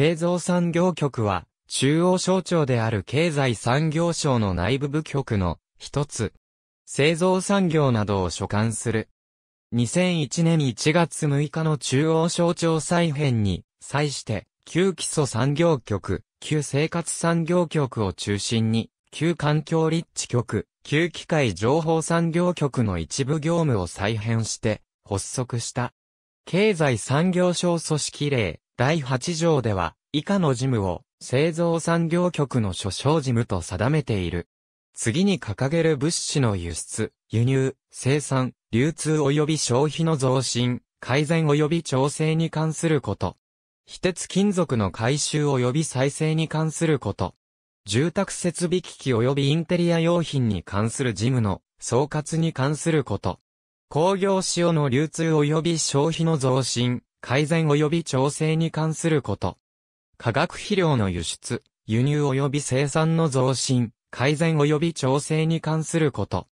製造産業局は、中央省庁である経済産業省の内部部局の一つ。製造産業などを所管する。2001年1月6日の中央省庁再編に、際して、旧基礎産業局、旧生活産業局を中心に、旧環境立地局、旧機械情報産業局の一部業務を再編して、発足した。経済産業省組織令、第8条では、以下の事務を、製造産業局の所掌事務と定めている。次に掲げる物資の輸出、輸入、生産、流通及び消費の増進、改善及び調整に関すること。非鉄金属の回収及び再生に関すること。住宅設備機器及びインテリア用品に関する事務の総括に関すること。工業使用の流通及び消費の増進、改善及び調整に関すること。化学肥料の輸出、輸入及び生産の増進、改善及び調整に関すること。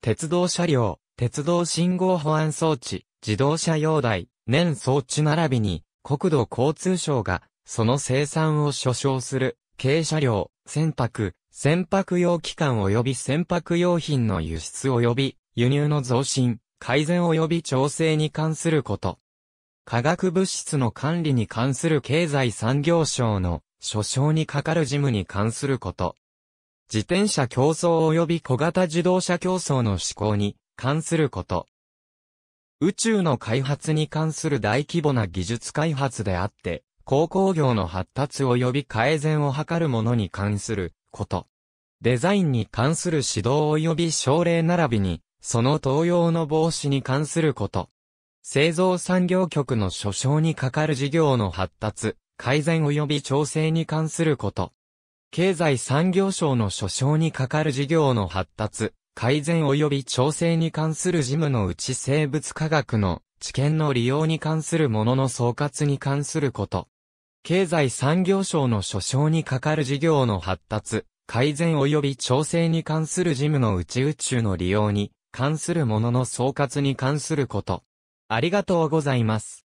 鉄道車両、鉄道信号保安装置、自動車用台、年装置並びに、国土交通省が、その生産を所掌する、軽車両、船舶、船舶用機関及び船舶用品の輸出及び、輸入の増進、改善及び調整に関すること。化学物質の管理に関する経済産業省の所掌にかかる事務に関すること。自転車競争及び小型自動車競争の施行に関すること。宇宙の開発に関する大規模な技術開発であって、鉱工業の発達及び改善を図るものに関すること。デザインに関する指導及び奨励並びに、その東用の防止に関すること。製造産業局の所掌にかかる事業の発達、改善及び調整に関すること。経済産業省の所掌にかかる事業の発達、改善及び調整に関する事務のうち生物科学の知見の利用に関するものの総括に関すること。経済産業省の所掌にかかる事業の発達、改善及び調整に関する事務のうち宇宙の利用に関するものの総括に関すること。ありがとうございます。